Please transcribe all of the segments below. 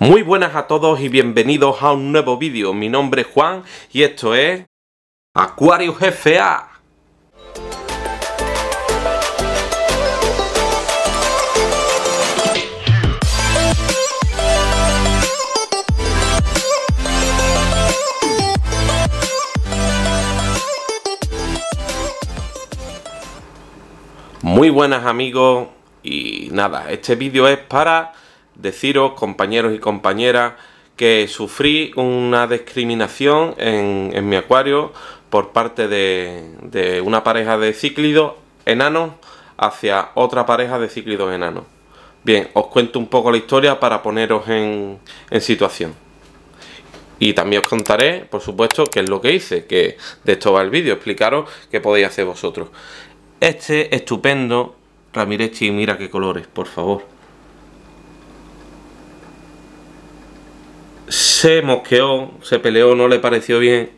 Muy buenas a todos y bienvenidos a un nuevo vídeo. Mi nombre es Juan y esto es... Acuario FA. Muy buenas amigos y nada, este vídeo es para deciros, compañeros y compañeras, que sufrí una discriminación en, mi acuario por parte de, una pareja de cíclidos enanos hacia otra pareja de cíclidos enanos. Bien, os cuento un poco la historia para poneros en, en, situación. Y también os contaré, por supuesto, qué es lo que hice, que de esto va el vídeo, explicaros qué podéis hacer vosotros. Este estupendo, Ramiretti, mira qué colores, por favor. se mosqueó, se peleó, no le pareció bien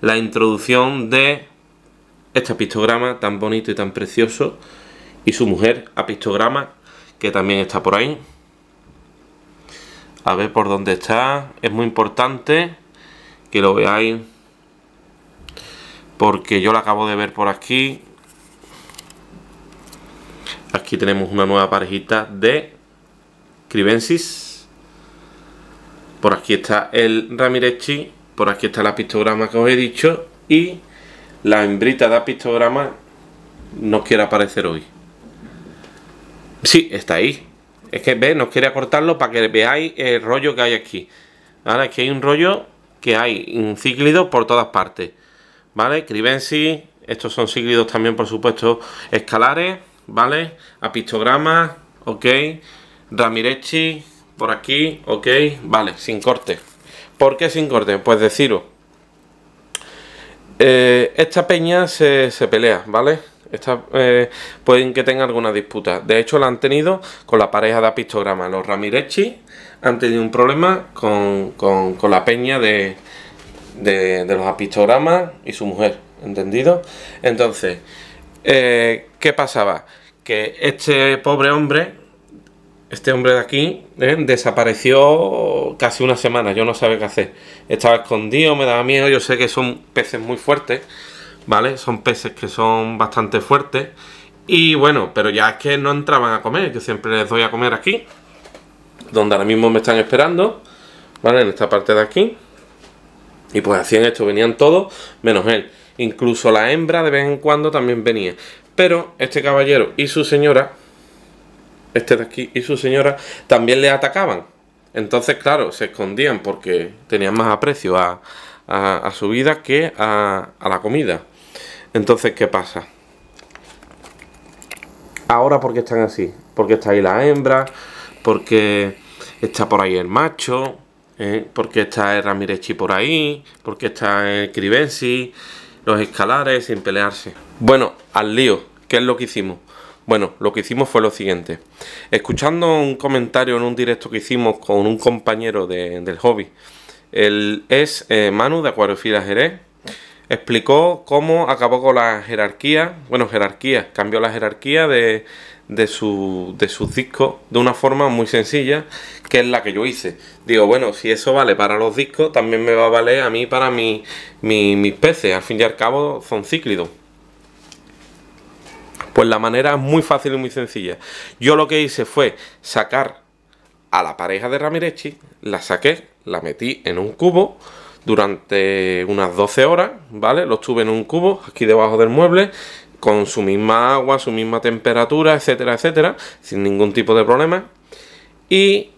la introducción de este pictograma tan bonito y tan precioso y su mujer a que también está por ahí. A ver por dónde está. Es muy importante que lo veáis porque yo lo acabo de ver por aquí. Aquí tenemos una nueva parejita de Cribensis. Por aquí está el Ramirezchi, por aquí está la pictograma que os he dicho y la hembrita de apistograma no quiere aparecer hoy. Sí, está ahí. Es que ve, nos quiere cortarlo para que veáis el rollo que hay aquí. Ahora aquí hay un rollo que hay un cíclido por todas partes. ¿Vale? Cribensis, estos son cíclidos también, por supuesto, escalares, ¿vale? Apistograma, ok. Ramirezchi, por aquí, ok, vale, sin corte. ¿Por qué sin corte? Pues deciros, eh, esta peña se, pelea, ¿vale? Esta, eh, pueden que tenga alguna disputa. De hecho, la han tenido con la pareja de apistograma. Los Ramirechi han tenido un problema con, la peña de, de, los apistogramas y su mujer. ¿Entendido? Entonces, eh, ¿qué pasaba? Que este pobre hombre este hombre de aquí ¿eh? desapareció casi una semana, yo no sabía qué hacer. Estaba escondido, me daba miedo, yo sé que son peces muy fuertes, ¿vale? Son peces que son bastante fuertes. Y bueno, pero ya es que no entraban a comer, que siempre les doy a comer aquí, donde ahora mismo me están esperando, ¿vale? En esta parte de aquí. Y pues hacían esto, venían todos, menos él. Incluso la hembra de vez en cuando también venía. Pero este caballero y su señora este de aquí y su señora, también le atacaban. Entonces, claro, se escondían porque tenían más aprecio a, su vida que a, la comida. Entonces, ¿qué pasa? Ahora, ¿por qué están así? Porque está ahí la hembra, porque está por ahí el macho, ¿Eh? porque está el Ramirechi por ahí, porque está el Cribensi, los escalares sin pelearse. Bueno, al lío, ¿qué es lo que hicimos? Bueno, lo que hicimos fue lo siguiente. Escuchando un comentario en un directo que hicimos con un compañero de, del hobby, él es eh, Manu de Acuariofila Jerez, explicó cómo acabó con la jerarquía, bueno, jerarquía, cambió la jerarquía de, de, su, de sus discos de una forma muy sencilla, que es la que yo hice. Digo, bueno, si eso vale para los discos, también me va a valer a mí para mi, mis peces, al fin y al cabo son cíclidos. Pues la manera es muy fácil y muy sencilla. Yo lo que hice fue sacar a la pareja de Ramirechi, la saqué, la metí en un cubo durante unas 12 horas, ¿vale? Lo tuve en un cubo aquí debajo del mueble con su misma agua, su misma temperatura, etcétera, etcétera, sin ningún tipo de problema. Y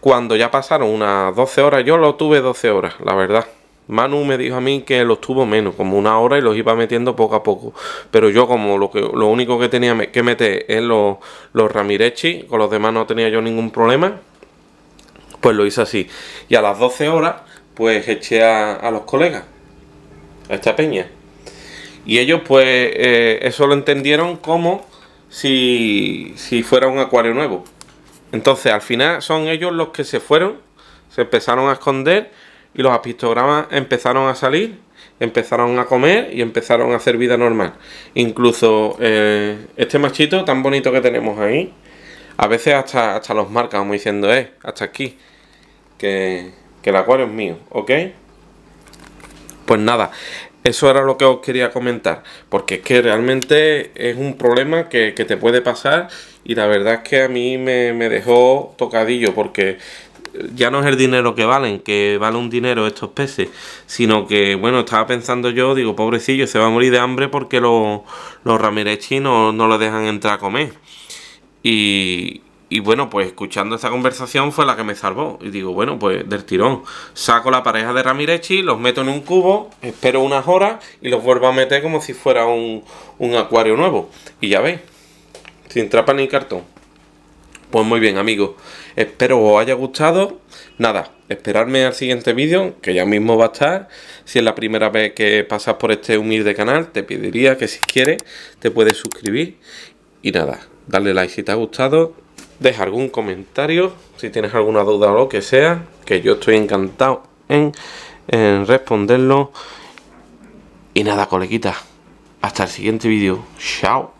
cuando ya pasaron unas 12 horas, yo lo tuve 12 horas, la verdad. Manu me dijo a mí que los tuvo menos, como una hora y los iba metiendo poco a poco. Pero yo como lo, que, lo único que tenía que meter es los, los Ramirechi, con los demás no tenía yo ningún problema, pues lo hice así. Y a las 12 horas, pues eché a, los colegas, a esta peña. Y ellos pues eh, eso lo entendieron como si, si fuera un acuario nuevo. Entonces al final son ellos los que se fueron, se empezaron a esconder y los apistogramas empezaron a salir, empezaron a comer y empezaron a hacer vida normal. Incluso eh, este machito tan bonito que tenemos ahí, a veces hasta, hasta los marca, diciendo, eh, hasta aquí, que, el acuario es mío, ¿ok? Pues nada, eso era lo que os quería comentar, porque es que realmente es un problema que, te puede pasar y la verdad es que a mí me, me, dejó tocadillo, porque ya no es el dinero que valen, que vale un dinero estos peces, sino que, bueno, estaba pensando yo, digo, pobrecillo, se va a morir de hambre porque los Ramírez no lo dejan entrar a comer. Y, bueno, pues escuchando esa conversación fue la que me salvó. Y digo, bueno, pues del tirón. Saco la pareja de Ramirechi, los meto en un cubo, espero unas horas y los vuelvo a meter como si fuera un, acuario nuevo. Y ya ves, sin trapa ni cartón. Pues muy bien, amigos. Espero os haya gustado. Nada, esperarme al siguiente vídeo, que ya mismo va a estar. Si es la primera vez que pasas por este humilde canal, te pediría que si quieres te puedes suscribir. Y nada, dale like si te ha gustado. Deja algún comentario, si tienes alguna duda o lo que sea, que yo estoy encantado en, responderlo. Y nada, coleguita. Hasta el siguiente vídeo. Chao.